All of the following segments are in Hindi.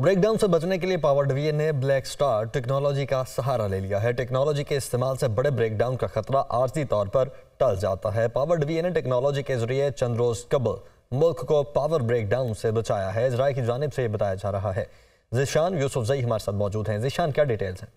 ब्रेकडाउन से बचने के लिए पावर डिवीजन ने ब्लैक स्टार टेक्नोलॉजी का सहारा ले लिया है टेक्नोलॉजी के इस्तेमाल से बड़े ब्रेकडाउन का खतरा आर्जी तौर पर टल जाता है पावर डिवीजन ने टेक्नोलॉजी के जरिए चंद रोज कबल मुल्क को पावर ब्रेकडाउन से बचाया है इसराइल की जानब से यह बताया जा रहा है जिशान यूसुफ जई हमारे साथ मौजूद हैं जिशान क्या डिटेल्स हैं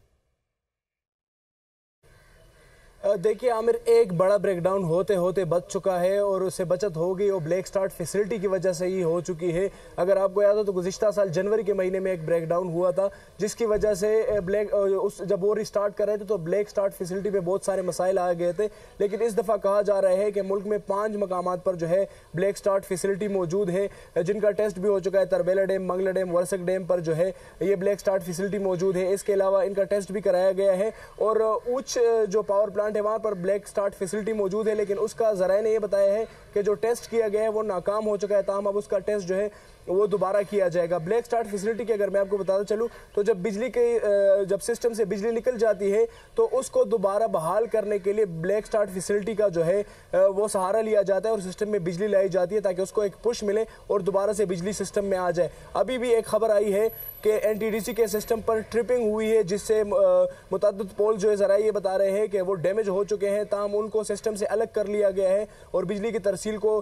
देखिए आमिर एक बड़ा ब्रेकडाउन होते होते बच चुका है और उससे बचत हो गई और ब्लैक स्टार्ट फैसिलिटी की वजह से ही हो चुकी है अगर आपको याद हो तो गुजशत साल जनवरी के महीने में एक ब्रेकडाउन हुआ था जिसकी वजह से ब्लैक उस जब वो रिस्टार्ट कर रहे थे तो ब्लैक स्टार्ट फैसिलिटी पे बहुत सारे मसाइल आ गए थे लेकिन इस दफ़ा कहा जा रहा है कि मुल्क में पाँच मकाम पर जो है ब्लैक स्टार्ट फैसिलिटी मौजूद है जिनका टेस्ट भी हो चुका है Tarbela dam Mangla dam Warsak dam पर जो है ये ब्लैक स्टार्ट फैसिलिटी मौजूद है इसके अलावा इनका टेस्ट भी कराया गया है और उच्च जो पावर प्लांट प्लांट है वहाँ पर ब्लैक स्टार्ट फैसिलिटी मौजूद है लेकिन उसका जरा ने यह बताया है कि जो टेस्ट किया गया है वो नाकाम हो चुका है तमाम अब उसका टेस्ट जो है वो दोबारा किया जाएगा ब्लैक स्टार्ट फैसिलिटी की अगर मैं आपको बताता चलूँ तो जब बिजली के जब सिस्टम से बिजली निकल जाती है तो उसको दोबारा बहाल करने के लिए ब्लैक स्टार्ट फैसिलिटी का जो है वो सहारा लिया जाता है और सिस्टम में बिजली लाई जाती है ताकि उसको एक पुश मिले और दोबारा से बिजली सिस्टम में आ जाए अभी भी एक खबर आई है के एनटीडीसी के सिस्टम पर ट्रिपिंग हुई है जिससे मुतद पोल जो है ज़रा ये बता रहे हैं कि वो डैमेज हो चुके हैं ताहम उनको सिस्टम से अलग कर लिया गया है और बिजली की तरसील को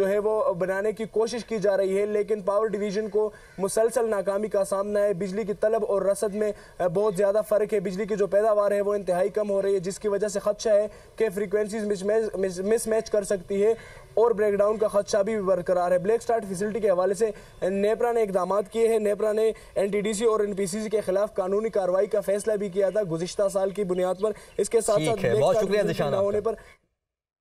जो है वो बनाने की कोशिश की जा रही है लेकिन पावर डिवीज़न को मुसलसल नाकामी का सामना है बिजली की तलब और रसद में बहुत ज़्यादा फ़र्क है बिजली की जो पैदावार है वो इंतहाई कम हो रही है जिसकी वजह से खदशा है कि फ्रीक्वेंसीज मिसमैच कर सकती है और ब्रेकडाउन का खदशा भी बरकरार है ब्लैक स्टार्ट फैसिलिटी के हवाले से नेपरा ने इकदाम किए हैं नेपरा ने एनटीडीसी और एनपीसीसी के खिलाफ कानूनी कार्रवाई का फैसला भी किया था गुजशत साल की बुनियाद पर इसके साथ साथ होने पर